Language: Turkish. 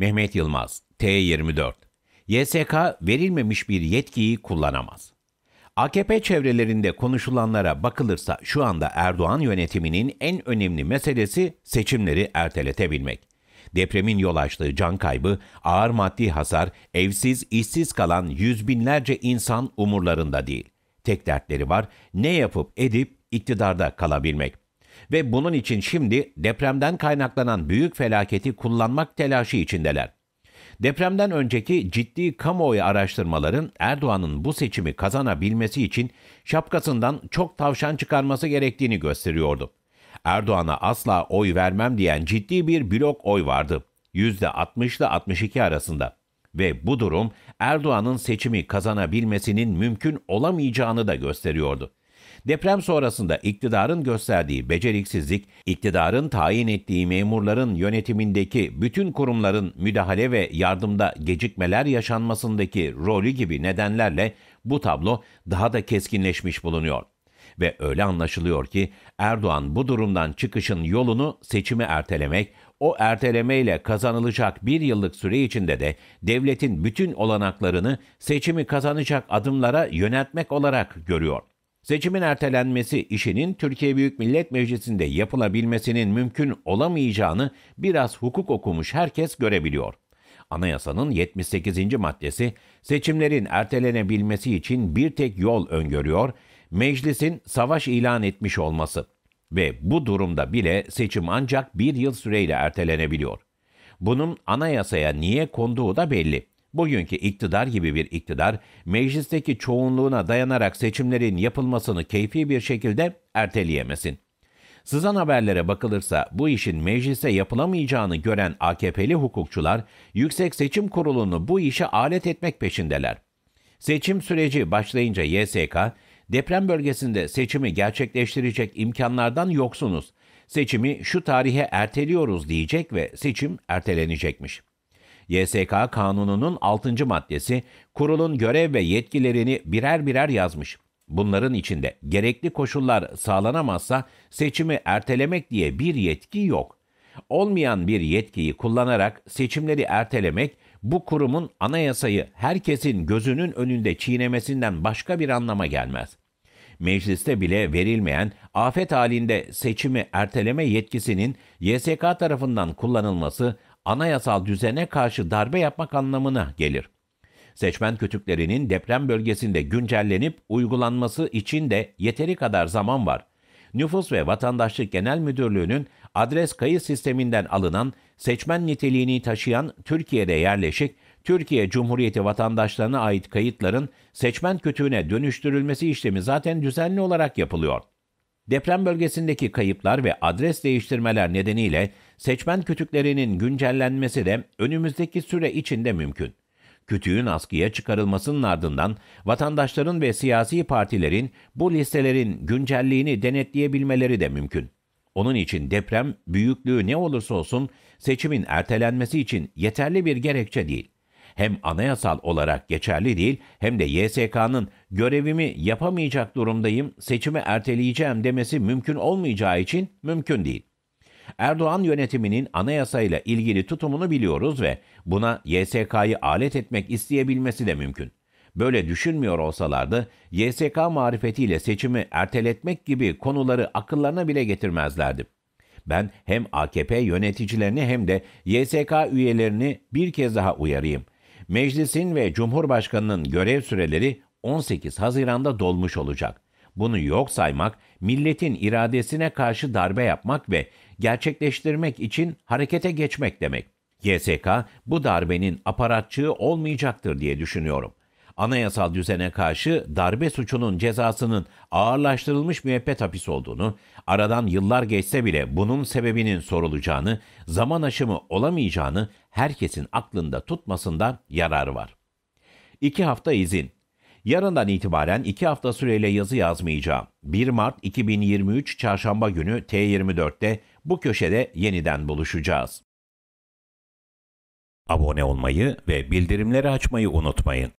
Mehmet Yılmaz, T24. YSK verilmemiş bir yetkiyi kullanamaz. AKP çevrelerinde konuşulanlara bakılırsa şu anda Erdoğan yönetiminin en önemli meselesi seçimleri erteletebilmek. Depremin yol açtığı can kaybı, ağır maddi hasar, evsiz, işsiz kalan yüz binlerce insan umurlarında değil. Tek dertleri var, ne yapıp edip iktidarda kalabilmek ve bunun için şimdi depremden kaynaklanan büyük felaketi kullanmak telaşı içindeler. Depremden önceki ciddi kamuoyu araştırmaların Erdoğan'ın bu seçimi kazanabilmesi için şapkasından çok tavşan çıkarması gerektiğini gösteriyordu. Erdoğan'a asla oy vermem diyen ciddi bir blok oy vardı. %60 ile 62 arasında. Ve bu durum Erdoğan'ın seçimi kazanabilmesinin mümkün olamayacağını da gösteriyordu. Deprem sonrasında iktidarın gösterdiği beceriksizlik, iktidarın tayin ettiği memurların yönetimindeki bütün kurumların müdahale ve yardımda gecikmeler yaşanmasındaki rolü gibi nedenlerle bu tablo daha da keskinleşmiş bulunuyor ve öyle anlaşılıyor ki Erdoğan bu durumdan çıkışın yolunu seçimi ertelemek, o ertelemeyle kazanılacak bir yıllık süre içinde de devletin bütün olanaklarını seçimi kazanacak adımlara yöneltmek olarak görüyor. Seçimin ertelenmesi işinin Türkiye Büyük Millet Meclisi'nde yapılabilmesinin mümkün olamayacağını biraz hukuk okumuş herkes görebiliyor. Anayasanın 78. maddesi seçimlerin ertelenebilmesi için bir tek yol öngörüyor, meclisin savaş ilan etmiş olması ve bu durumda bile seçim ancak bir yıl süreyle ertelenebiliyor. Bunun anayasaya niye konduğu da belli. Bugünkü iktidar gibi bir iktidar, meclisteki çoğunluğuna dayanarak seçimlerin yapılmasını keyfi bir şekilde erteleyemesin. Sızan haberlere bakılırsa bu işin meclise yapılamayacağını gören AKP'li hukukçular, Yüksek Seçim Kurulu'nu bu işe alet etmek peşindeler. Seçim süreci başlayınca YSK, deprem bölgesinde seçimi gerçekleştirecek imkanlardan yoksunuz, seçimi şu tarihe erteliyoruz diyecek ve seçim ertelenecekmiş.'' YSK kanununun 6. maddesi kurulun görev ve yetkilerini birer birer yazmış. Bunların içinde gerekli koşullar sağlanamazsa seçimi ertelemek diye bir yetki yok. Olmayan bir yetkiyi kullanarak seçimleri ertelemek bu kurumun anayasayı herkesin gözünün önünde çiğnemesinden başka bir anlama gelmez. Mecliste bile verilmeyen afet halinde seçimi erteleme yetkisinin YSK tarafından kullanılması anayasal düzene karşı darbe yapmak anlamına gelir. Seçmen kütüklerinin deprem bölgesinde güncellenip uygulanması için de yeteri kadar zaman var. Nüfus ve Vatandaşlık Genel Müdürlüğü'nün adres kayıt sisteminden alınan seçmen niteliğini taşıyan Türkiye'de yerleşik Türkiye Cumhuriyeti vatandaşlarına ait kayıtların seçmen kütüğüne dönüştürülmesi işlemi zaten düzenli olarak yapılıyor. Deprem bölgesindeki kayıplar ve adres değiştirmeler nedeniyle Seçmen kütüklerinin güncellenmesi de önümüzdeki süre içinde mümkün. Kütüğün askıya çıkarılmasının ardından vatandaşların ve siyasi partilerin bu listelerin güncelliğini denetleyebilmeleri de mümkün. Onun için deprem büyüklüğü ne olursa olsun seçimin ertelenmesi için yeterli bir gerekçe değil. Hem anayasal olarak geçerli değil hem de YSK'nın görevimi yapamayacak durumdayım, seçimi erteleyeceğim demesi mümkün olmayacağı için mümkün değil. Erdoğan yönetiminin anayasayla ilgili tutumunu biliyoruz ve buna YSK'yı alet etmek isteyebilmesi de mümkün. Böyle düşünmüyor olsalardı YSK marifetiyle seçimi erteletmek gibi konuları akıllarına bile getirmezlerdi. Ben hem AKP yöneticilerini hem de YSK üyelerini bir kez daha uyarayım. Meclisin ve Cumhurbaşkanının görev süreleri 18 Haziran'da dolmuş olacak. Bunu yok saymak, milletin iradesine karşı darbe yapmak ve gerçekleştirmek için harekete geçmek demek. YSK bu darbenin aparatçığı olmayacaktır diye düşünüyorum. Anayasal düzene karşı darbe suçunun cezasının ağırlaştırılmış müebbet hapis olduğunu, aradan yıllar geçse bile bunun sebebinin sorulacağını, zaman aşımı olamayacağını herkesin aklında tutmasında yarar var. İki hafta izin Yarından itibaren 2 hafta süreyle yazı yazmayacağım. 1 Mart 2023 Çarşamba günü T24'te bu köşede yeniden buluşacağız. Abone olmayı ve bildirimleri açmayı unutmayın.